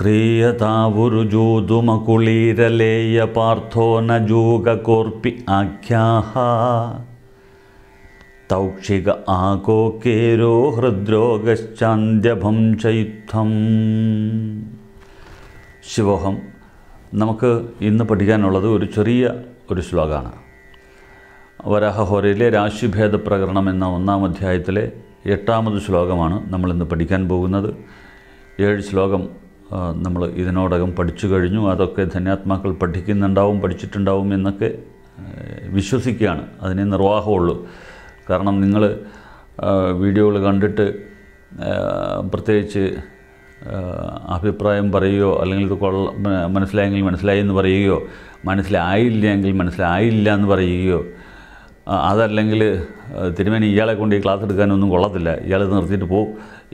ക്രിയതാവുരുജൂതുമകുളീരലേയ പാർത്ഥോ നജൂകോർപ്പി ആഖ്യാഹ തൗക്ഷിക ആകോക്കേരോ ഹൃദ്രോഗശ്ചാന്ത്യഭംശയുദ്ധം ശിവോഹം നമുക്ക് ഇന്ന് പഠിക്കാനുള്ളത് ഒരു ചെറിയ ഒരു ശ്ലോകമാണ് വരാഹഹോരയിലെ രാശിഭേദ പ്രകരണം എന്ന ഒന്നാം അധ്യായത്തിലെ എട്ടാമത് ശ്ലോകമാണ് നമ്മളിന്ന് പഠിക്കാൻ പോകുന്നത് ഏഴ് ശ്ലോകം നമ്മൾ ഇതിനോടകം പഠിച്ചു കഴിഞ്ഞു അതൊക്കെ ധന്യാത്മാക്കൾ പഠിക്കുന്നുണ്ടാവും പഠിച്ചിട്ടുണ്ടാവും എന്നൊക്കെ വിശ്വസിക്കുകയാണ് അതിനെ നിർവാഹമുള്ളൂ കാരണം നിങ്ങൾ വീഡിയോകൾ കണ്ടിട്ട് പ്രത്യേകിച്ച് അഭിപ്രായം പറയുകയോ അല്ലെങ്കിൽ ഇത് കൊള്ള മനസ്സിലായെങ്കിൽ മനസ്സിലായി എന്ന് പറയുകയോ മനസ്സിലായില്ല എങ്കിൽ മനസ്സിലായില്ല എന്ന് പറയുകയോ അതല്ലെങ്കിൽ തിരുമേനി ഇയാളെ കൊണ്ട് ഈ ക്ലാസ് എടുക്കാനൊന്നും കൊള്ളത്തില്ല ഇയാളെ നിർത്തിയിട്ട് പോകും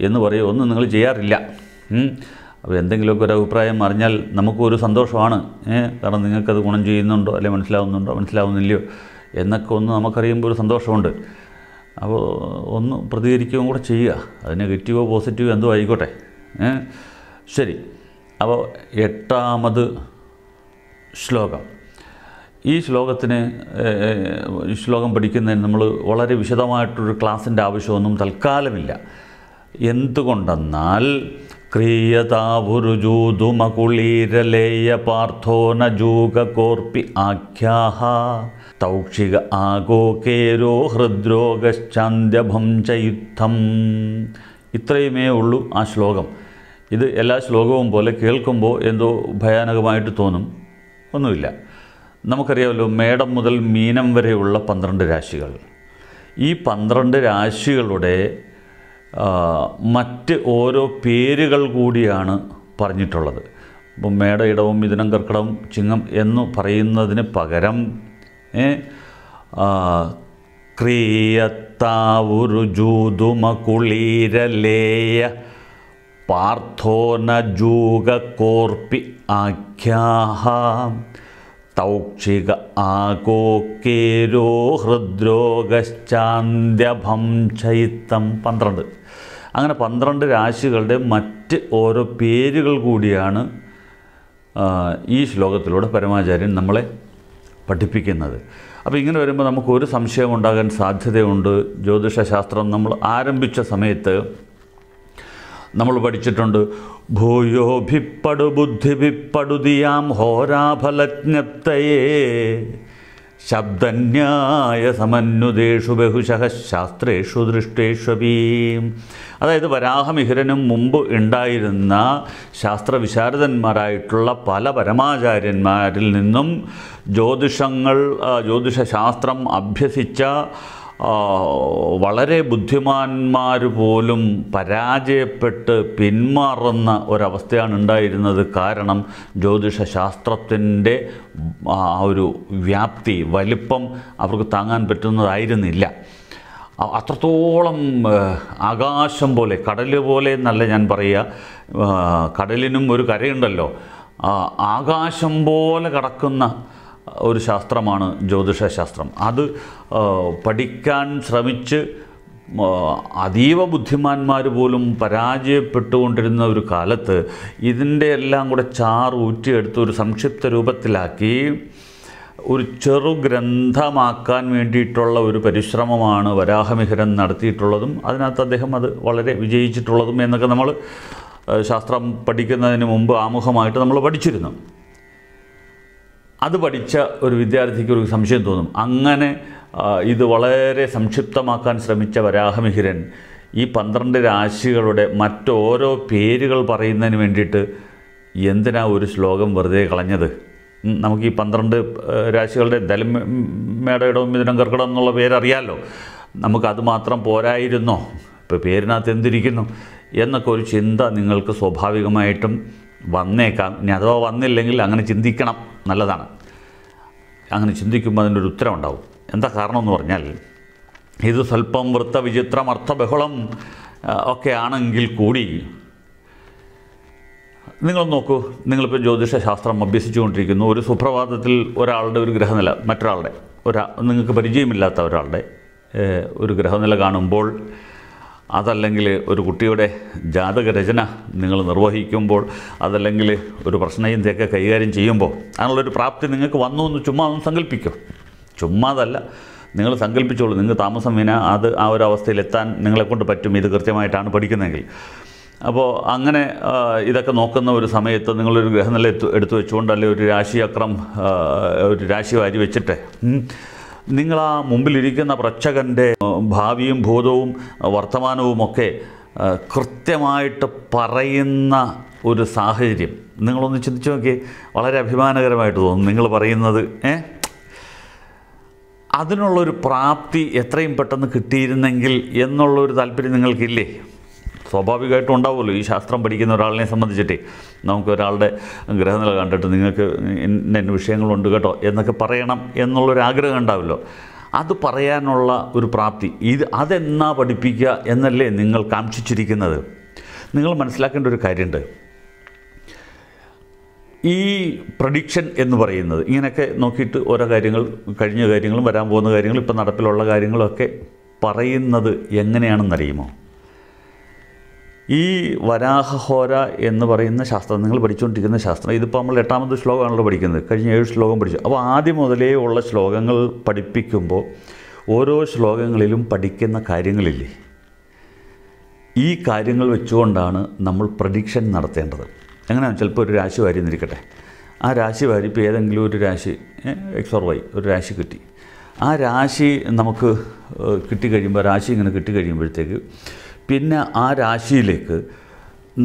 എന്ന് പറയുക ഒന്നും നിങ്ങൾ ചെയ്യാറില്ല അപ്പോൾ എന്തെങ്കിലുമൊക്കെ ഒരു അഭിപ്രായം അറിഞ്ഞാൽ നമുക്കൊരു സന്തോഷമാണ് കാരണം നിങ്ങൾക്കത് ഗുണം ചെയ്യുന്നുണ്ടോ അല്ലെങ്കിൽ മനസ്സിലാവുന്നുണ്ടോ മനസ്സിലാവുന്നില്ലയോ എന്നൊക്കെ ഒന്ന് നമുക്കറിയുമ്പോൾ ഒരു സന്തോഷമുണ്ട് അപ്പോൾ ഒന്ന് പ്രതികരിക്കുകയും കൂടെ ചെയ്യുക അത് നെഗറ്റീവോ പോസിറ്റീവോ എന്തോ ആയിക്കോട്ടെ ശരി അപ്പോൾ എട്ടാമത് ശ്ലോകം ഈ ശ്ലോകത്തിന് ശ്ലോകം പഠിക്കുന്നതിന് നമ്മൾ വളരെ വിശദമായിട്ടൊരു ക്ലാസ്സിൻ്റെ ആവശ്യമൊന്നും തൽക്കാലമില്ല എന്തുകൊണ്ടെന്നാൽ ക്രിയതാവുരുജൂതുമകുളീരലേയ പാർത്ഥോന ജൂകോർപ്പി ആഖ്യാഹ തൗക്ഷിക ആഗോകേരോ ഹൃദ്രോഗശ്ചാന്ത്യഭം ചയുദ്ധം ഇത്രയുമേ ഉള്ളൂ ആ ശ്ലോകം ഇത് എല്ലാ ശ്ലോകവും പോലെ കേൾക്കുമ്പോൾ എന്തോ ഭയാനകമായിട്ട് തോന്നും ഒന്നുമില്ല നമുക്കറിയാമല്ലോ മേടം മുതൽ മീനം വരെയുള്ള പന്ത്രണ്ട് രാശികൾ ഈ പന്ത്രണ്ട് രാശികളുടെ മറ്റ് ഓരോ പേരുകൾ കൂടിയാണ് പറഞ്ഞിട്ടുള്ളത് ഇപ്പം മേട ഇടവും മിഥുനം കർക്കിടവും ചിങ്ങം എന്ന് പറയുന്നതിന് പകരം ക്രിയത്താവുരുജൂതുമകുളീരലേയ പാർത്ഥോനജൂകോർപ്പി ആഖ്യാഹ തൗക്ഷിക ആകോക്കേരോ ഹൃദ്രോഗശ്ചാന്ത്യഭം ചൈത്തം പന്ത്രണ്ട് അങ്ങനെ പന്ത്രണ്ട് രാശികളുടെ മറ്റ് ഓരോ പേരുകൾ കൂടിയാണ് ഈ ശ്ലോകത്തിലൂടെ പരമാചാര്യൻ നമ്മളെ പഠിപ്പിക്കുന്നത് അപ്പോൾ ഇങ്ങനെ വരുമ്പോൾ നമുക്ക് ഒരു സംശയം ഉണ്ടാകാൻ സാധ്യതയുണ്ട് ജ്യോതിഷശാസ്ത്രം നമ്മൾ ആരംഭിച്ച സമയത്ത് നമ്മൾ പഠിച്ചിട്ടുണ്ട് ഭൂയോഭിപ്പടു ബുദ്ധിഭിപ്പടുതിയാം ഹോരാഫലജ്ഞത്തയെ ശബ്ദന്യായ സമന്വതേഷു ബഹുശഹ ശാസ്ത്രേഷു ദൃഷ്ടേഷ്വീം അതായത് വരാഹമിഹിരനും മുമ്പ് ഉണ്ടായിരുന്ന ശാസ്ത്രവിശാരദന്മാരായിട്ടുള്ള പല പരമാചാര്യന്മാരിൽ നിന്നും ജ്യോതിഷങ്ങൾ ജ്യോതിഷശാസ്ത്രം അഭ്യസിച്ച വളരെ ബുദ്ധിമാന്മാർ പോലും പരാജയപ്പെട്ട് പിന്മാറുന്ന ഒരവസ്ഥയാണ് ഉണ്ടായിരുന്നത് കാരണം ജ്യോതിഷ ശാസ്ത്രത്തിൻ്റെ ആ ഒരു വ്യാപ്തി വലിപ്പം അവർക്ക് താങ്ങാൻ പറ്റുന്നതായിരുന്നില്ല അത്രത്തോളം ആകാശം പോലെ കടൽ പോലെ എന്നല്ല ഞാൻ പറയുക കടലിനും ഒരു കരയുണ്ടല്ലോ ആകാശം പോലെ കടക്കുന്ന ഒരു ശാസ്ത്രമാണ് ജ്യോതിഷശാസ്ത്രം അത് പഠിക്കാൻ ശ്രമിച്ച് അതീവ ബുദ്ധിമാന്മാർ പോലും പരാജയപ്പെട്ടുകൊണ്ടിരുന്ന ഒരു കാലത്ത് ഇതിൻ്റെ എല്ലാം കൂടെ ചാറ് ഊറ്റിയെടുത്ത് ഒരു സംക്ഷിപ്ത രൂപത്തിലാക്കി ഒരു ചെറു ഗ്രന്ഥമാക്കാൻ വേണ്ടിയിട്ടുള്ള ഒരു പരിശ്രമമാണ് വരാഹമിഹരൻ നടത്തിയിട്ടുള്ളതും അതിനകത്ത് അദ്ദേഹം അത് വളരെ വിജയിച്ചിട്ടുള്ളതും എന്നൊക്കെ നമ്മൾ ശാസ്ത്രം പഠിക്കുന്നതിന് മുമ്പ് ആമുഖമായിട്ട് നമ്മൾ പഠിച്ചിരുന്നു അത് പഠിച്ച ഒരു വിദ്യാർത്ഥിക്ക് ഒരു സംശയം തോന്നും അങ്ങനെ ഇത് വളരെ സംക്ഷിപ്തമാക്കാൻ ശ്രമിച്ച വരാഹമിഹിരൻ ഈ പന്ത്രണ്ട് രാശികളുടെ മറ്റോരോ പേരുകൾ പറയുന്നതിന് വേണ്ടിയിട്ട് എന്തിനാ ഒരു ശ്ലോകം വെറുതെ കളഞ്ഞത് നമുക്ക് ഈ പന്ത്രണ്ട് രാശികളുടെ ദലം മേടയിടവും മിഥുനം കർക്കിടം എന്നുള്ള പേരറിയാമല്ലോ നമുക്കത് മാത്രം പോരായിരുന്നോ ഇപ്പോൾ പേരിനകത്ത് എന്തിരിക്കുന്നു എന്നൊക്കെ ഒരു ചിന്ത നിങ്ങൾക്ക് സ്വാഭാവികമായിട്ടും വന്നേക്കാം ഇനി അഥവാ വന്നില്ലെങ്കിൽ അങ്ങനെ ചിന്തിക്കണം നല്ലതാണ് അങ്ങനെ ചിന്തിക്കുമ്പോൾ അതിൻ്റെ ഒരു ഉത്തരം ഉണ്ടാവും എന്താ കാരണം എന്ന് പറഞ്ഞാൽ ഇത് സ്വല്പം വൃത്തവിചിത്രം അർത്ഥബഹളം ഒക്കെ ആണെങ്കിൽ കൂടി നിങ്ങൾ നോക്കൂ നിങ്ങളിപ്പോൾ ജ്യോതിഷശാസ്ത്രം അഭ്യസിച്ചുകൊണ്ടിരിക്കുന്നു ഒരു സുപ്രഭാതത്തിൽ ഒരാളുടെ ഒരു ഗ്രഹനില മറ്റൊരാളുടെ ഒരാ നിങ്ങൾക്ക് പരിചയമില്ലാത്ത ഒരാളുടെ ഒരു ഗ്രഹനില കാണുമ്പോൾ അതല്ലെങ്കിൽ ഒരു കുട്ടിയുടെ ജാതക രചന നിങ്ങൾ നിർവഹിക്കുമ്പോൾ അതല്ലെങ്കിൽ ഒരു പ്രശ്നചിന്തയൊക്കെ കൈകാര്യം ചെയ്യുമ്പോൾ അങ്ങനെയുള്ളൊരു പ്രാപ്തി നിങ്ങൾക്ക് വന്നു എന്ന് ചുമ്മാ ഒന്ന് സങ്കല്പിക്കും ചുമ്മാതല്ല നിങ്ങൾ സങ്കല്പിച്ചോളൂ നിങ്ങൾ താമസം വിന അത് ആ ഒരു അവസ്ഥയിൽ എത്താൻ നിങ്ങളെക്കൊണ്ട് പറ്റും ഇത് കൃത്യമായിട്ടാണ് പഠിക്കുന്നതെങ്കിൽ അപ്പോൾ അങ്ങനെ ഇതൊക്കെ നോക്കുന്ന ഒരു സമയത്ത് നിങ്ങളൊരു ഗ്രഹനില എടുത്തു വെച്ചുകൊണ്ട് അല്ലെങ്കിൽ ഒരു രാശിചക്രം ഒരു രാശി വാരി വെച്ചിട്ട് നിങ്ങൾ ആ മുമ്പിലിരിക്കുന്ന പ്രേക്ഷകൻ്റെ ഭാവിയും ഭൂതവും വർത്തമാനവുമൊക്കെ കൃത്യമായിട്ട് പറയുന്ന ഒരു സാഹചര്യം നിങ്ങളൊന്ന് ചിന്തിച്ചു നോക്കി വളരെ അഭിമാനകരമായിട്ട് തോന്നും നിങ്ങൾ പറയുന്നത് ഏ അതിനുള്ളൊരു പ്രാപ്തി എത്രയും പെട്ടെന്ന് കിട്ടിയിരുന്നെങ്കിൽ എന്നുള്ളൊരു താല്പര്യം നിങ്ങൾക്കില്ലേ സ്വാഭാവികമായിട്ടും ഉണ്ടാവുമല്ലോ ഈ ശാസ്ത്രം പഠിക്കുന്ന ഒരാളിനെ സംബന്ധിച്ചിട്ടേ നമുക്ക് ഒരാളുടെ ഗ്രഹനില കണ്ടിട്ട് നിങ്ങൾക്ക് ഇന്ന ഇന്ന വിഷയങ്ങളുണ്ട് കേട്ടോ എന്നൊക്കെ പറയണം എന്നുള്ളൊരാഗ്രഹം ഉണ്ടാവുമല്ലോ അത് പറയാനുള്ള ഒരു പ്രാപ്തി ഇത് അതെന്നാ പഠിപ്പിക്കുക എന്നല്ലേ നിങ്ങൾ കാക്ഷിച്ചിരിക്കുന്നത് നിങ്ങൾ മനസ്സിലാക്കേണ്ട ഒരു കാര്യമുണ്ട് ഈ പ്രഡിക്ഷൻ എന്ന് പറയുന്നത് ഇങ്ങനെയൊക്കെ നോക്കിയിട്ട് ഓരോ കാര്യങ്ങൾ കഴിഞ്ഞ കാര്യങ്ങളും വരാൻ പോകുന്ന കാര്യങ്ങളും ഇപ്പം നടപ്പിലുള്ള കാര്യങ്ങളൊക്കെ പറയുന്നത് എങ്ങനെയാണെന്നറിയുമോ ഈ വരാഹഹോര എന്ന് പറയുന്ന ശാസ്ത്രം നിങ്ങൾ പഠിച്ചുകൊണ്ടിരിക്കുന്ന ശാസ്ത്രം ഇതിപ്പോൾ നമ്മൾ എട്ടാമത് ശ്ലോകമാണല്ലോ പഠിക്കുന്നത് കഴിഞ്ഞ ഏഴ് ശ്ലോകം പഠിച്ചു അപ്പോൾ ആദ്യം മുതലേ ഉള്ള ശ്ലോകങ്ങൾ പഠിപ്പിക്കുമ്പോൾ ഓരോ ശ്ലോകങ്ങളിലും പഠിക്കുന്ന കാര്യങ്ങളില്ലേ ഈ കാര്യങ്ങൾ വെച്ചുകൊണ്ടാണ് നമ്മൾ പ്രഡിക്ഷൻ നടത്തേണ്ടത് എങ്ങനെയാണ് ചിലപ്പോൾ ഒരു രാശി വാരി ആ രാശി വാരി ഇപ്പോൾ ഏതെങ്കിലും ഒരു രാശി എക്സ് ഓർ വൈ ഒരു രാശി കിട്ടി ആ രാശി നമുക്ക് കിട്ടിക്കഴിയുമ്പോൾ രാശി ഇങ്ങനെ കിട്ടിക്കഴിയുമ്പോഴത്തേക്ക് പിന്നെ ആ രാശിയിലേക്ക്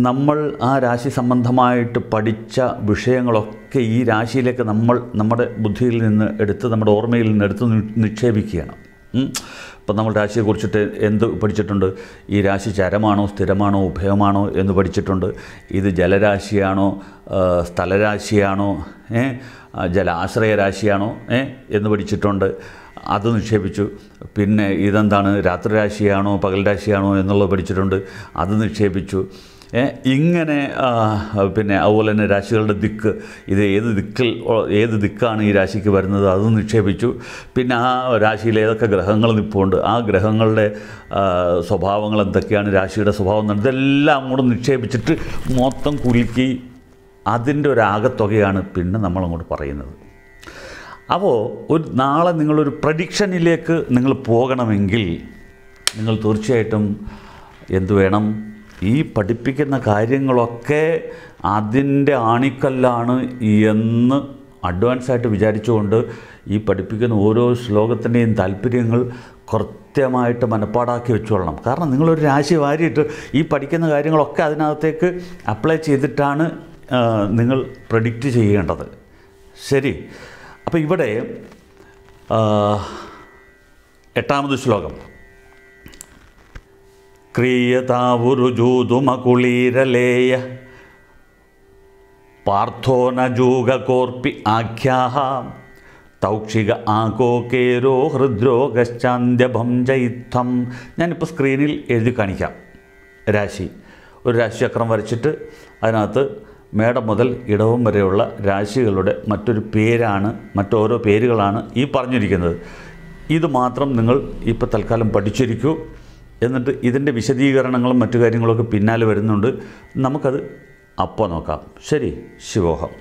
നമ്മൾ ആ രാശി സംബന്ധമായിട്ട് പഠിച്ച വിഷയങ്ങളൊക്കെ ഈ രാശിയിലേക്ക് നമ്മൾ നമ്മുടെ ബുദ്ധിയിൽ നിന്ന് എടുത്ത് നമ്മുടെ ഓർമ്മയിൽ നിന്ന് എടുത്ത് നിക്ഷേപിക്കുകയാണ് ഇപ്പം നമ്മൾ രാശിയെ കുറിച്ചിട്ട് എന്ത് പഠിച്ചിട്ടുണ്ട് ഈ രാശി ചരമാണോ സ്ഥിരമാണോ ഉഭയമാണോ എന്ന് പഠിച്ചിട്ടുണ്ട് ഇത് ജലരാശിയാണോ സ്ഥലരാശിയാണോ ജലാശ്രയ രാശിയാണോ എന്ന് പഠിച്ചിട്ടുണ്ട് അത് നിക്ഷേപിച്ചു പിന്നെ ഇതെന്താണ് രാത്രി രാശിയാണോ പകൽ രാശിയാണോ എന്നുള്ളത് പഠിച്ചിട്ടുണ്ട് അത് നിക്ഷേപിച്ചു ഇങ്ങനെ പിന്നെ അതുപോലെ തന്നെ രാശികളുടെ ദിക്ക് ഇത് ഏത് ദിക്കിൽ ഏത് ദിക്കാണ് ഈ രാശിക്ക് വരുന്നത് അത് നിക്ഷേപിച്ചു പിന്നെ ആ രാശിയിൽ ഏതൊക്കെ ഗ്രഹങ്ങൾ നിൽപ്പുണ്ട് ആ ഗ്രഹങ്ങളുടെ സ്വഭാവങ്ങൾ എന്തൊക്കെയാണ് രാശിയുടെ സ്വഭാവം ഇതെല്ലാം കൂടെ നിക്ഷേപിച്ചിട്ട് മൊത്തം കുലുക്കി അതിൻ്റെ ഒരാകത്തുകയാണ് പിന്നെ നമ്മളങ്ങോട്ട് പറയുന്നത് അപ്പോൾ ഒരു നാളെ നിങ്ങളൊരു പ്രഡിക്ഷനിലേക്ക് നിങ്ങൾ പോകണമെങ്കിൽ നിങ്ങൾ തീർച്ചയായിട്ടും എന്തു വേണം ഈ പഠിപ്പിക്കുന്ന കാര്യങ്ങളൊക്കെ അതിൻ്റെ ആണിക്കല്ലാണ് എന്ന് അഡ്വാൻസ് ആയിട്ട് വിചാരിച്ചുകൊണ്ട് ഈ പഠിപ്പിക്കുന്ന ഓരോ ശ്ലോകത്തിൻ്റെയും താല്പര്യങ്ങൾ കൃത്യമായിട്ട് മനഃപ്പാടാക്കി വെച്ചോളണം കാരണം നിങ്ങളൊരു രാശി വാരിയിട്ട് ഈ പഠിക്കുന്ന കാര്യങ്ങളൊക്കെ അതിനകത്തേക്ക് അപ്ലൈ ചെയ്തിട്ടാണ് നിങ്ങൾ പ്രഡിക്റ്റ് ചെയ്യേണ്ടത് ശരി അപ്പോൾ ഇവിടെ എട്ടാമത് ശ്ലോകം ക്രിയതാവുരുജൂതുമകുളീരലേയ പാർത്ഥോനജൂകോർപ്പി ആഖ്യാഹ തൗക്ഷിക ആകോകേരോ ഹൃദ്രോഗശ്ചാന്ത്യഭംജയിത്വം ഞാനിപ്പോൾ സ്ക്രീനിൽ എഴുതി കാണിക്കാം രാശി ഒരു രാശിചക്രം വരച്ചിട്ട് അതിനകത്ത് മേടം മുതൽ ഇടവം വരെയുള്ള രാശികളുടെ മറ്റൊരു പേരാണ് മറ്റോരോ പേരുകളാണ് ഈ പറഞ്ഞിരിക്കുന്നത് ഇത് മാത്രം നിങ്ങൾ ഇപ്പോൾ തൽക്കാലം പഠിച്ചിരിക്കൂ എന്നിട്ട് ഇതിൻ്റെ വിശദീകരണങ്ങളും മറ്റു കാര്യങ്ങളൊക്കെ പിന്നാലെ വരുന്നുണ്ട് നമുക്കത് അപ്പോൾ നോക്കാം ശരി ശിവോഹം